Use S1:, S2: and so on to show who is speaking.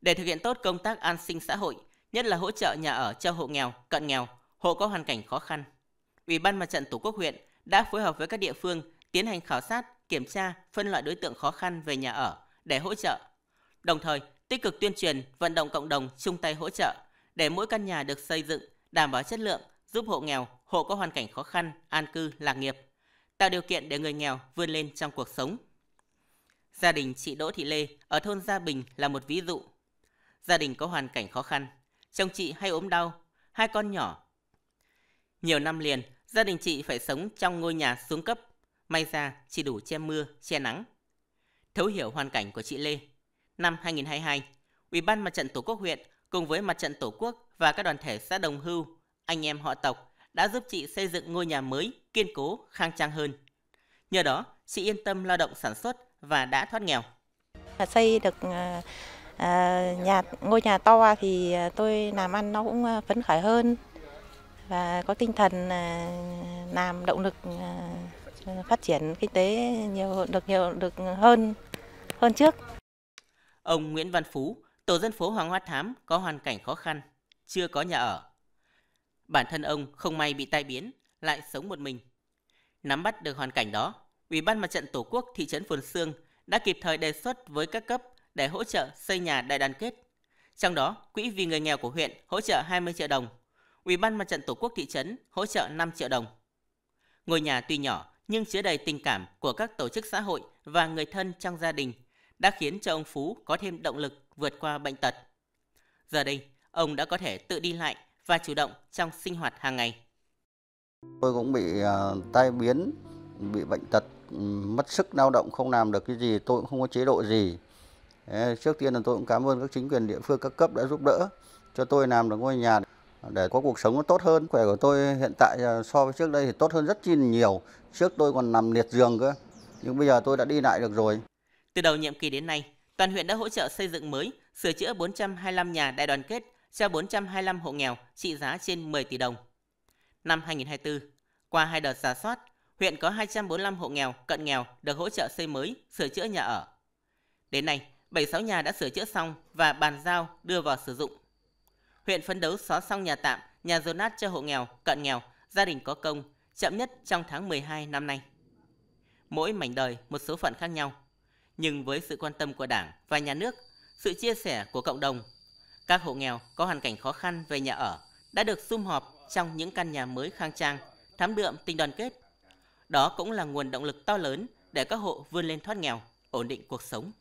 S1: Để thực hiện tốt công tác an sinh xã hội, nhất là hỗ trợ nhà ở cho hộ nghèo, cận nghèo, hộ có hoàn cảnh khó khăn, Ủy ban Mặt trận Tổ quốc huyện đã phối hợp với các địa phương tiến hành khảo sát, kiểm tra, phân loại đối tượng khó khăn về nhà ở để hỗ trợ. Đồng thời, tích cực tuyên truyền, vận động cộng đồng chung tay hỗ trợ để mỗi căn nhà được xây dựng đảm bảo chất lượng, giúp hộ nghèo, hộ có hoàn cảnh khó khăn an cư lạc nghiệp, tạo điều kiện để người nghèo vươn lên trong cuộc sống. Gia đình chị Đỗ Thị Lê ở thôn Gia Bình là một ví dụ gia đình có hoàn cảnh khó khăn, chồng chị hay ốm đau, hai con nhỏ. Nhiều năm liền, gia đình chị phải sống trong ngôi nhà xuống cấp, may ra chỉ đủ che mưa, che nắng. Thấu hiểu hoàn cảnh của chị Lê, năm 2022, Ủy ban Mặt trận Tổ quốc huyện cùng với Mặt trận Tổ quốc và các đoàn thể xã Đồng Hưu, anh em họ tộc đã giúp chị xây dựng ngôi nhà mới kiên cố, khang trang hơn. Nhờ đó, chị yên tâm lao động sản xuất và đã thoát nghèo.
S2: Xây được à, À, nhà ngôi nhà to thì à, tôi làm ăn nó cũng à, phấn khởi hơn và có tinh thần làm động lực phát triển kinh tế nhiều được nhiều được hơn hơn trước.
S1: Ông Nguyễn Văn Phú, tổ dân phố Hoàng Hoa Thám có hoàn cảnh khó khăn, chưa có nhà ở. Bản thân ông không may bị tai biến, lại sống một mình. Nắm bắt được hoàn cảnh đó, Ủy ban Mặt trận Tổ quốc thị trấn Phồn Xương đã kịp thời đề xuất với các cấp để hỗ trợ xây nhà đại đoàn kết. Trong đó, Quỹ vì người nghèo của huyện hỗ trợ 20 triệu đồng, Ủy ban Mặt trận Tổ quốc thị trấn hỗ trợ 5 triệu đồng. Ngôi nhà tuy nhỏ nhưng chứa đầy tình cảm của các tổ chức xã hội và người thân trong gia đình đã khiến cho ông Phú có thêm động lực vượt qua bệnh tật. Giờ đây, ông đã có thể tự đi lại và chủ động trong sinh hoạt hàng ngày.
S3: Tôi cũng bị ờ, tai biến, bị bệnh tật, mất sức lao động không làm được cái gì, tôi cũng không có chế độ gì. Trước tiên là tôi cũng cảm ơn các chính quyền địa phương các cấp đã giúp đỡ cho tôi làm được ngôi nhà để có cuộc sống nó tốt hơn. Khỏe của tôi hiện tại à, so với trước đây thì tốt hơn rất chi nhiều. Trước tôi còn nằm liệt giường cơ, nhưng bây giờ tôi đã đi lại được rồi.
S1: Từ đầu nhiệm kỳ đến nay, toàn huyện đã hỗ trợ xây dựng mới, sửa chữa 425 nhà đại đoàn kết cho 425 hộ nghèo trị giá trên 10 tỷ đồng. Năm 2024, qua hai đợt giả soát, huyện có 245 hộ nghèo, cận nghèo được hỗ trợ xây mới, sửa chữa nhà ở. Đến nay, 76 nhà đã sửa chữa xong và bàn giao đưa vào sử dụng. Huyện phấn đấu xóa xong nhà tạm, nhà rột nát cho hộ nghèo, cận nghèo, gia đình có công, chậm nhất trong tháng 12 năm nay. Mỗi mảnh đời một số phận khác nhau, nhưng với sự quan tâm của Đảng và nhà nước, sự chia sẻ của cộng đồng, các hộ nghèo có hoàn cảnh khó khăn về nhà ở đã được sum họp trong những căn nhà mới khang trang, thắm đượm tình đoàn kết. Đó cũng là nguồn động lực to lớn để các hộ vươn lên thoát nghèo, ổn định cuộc sống.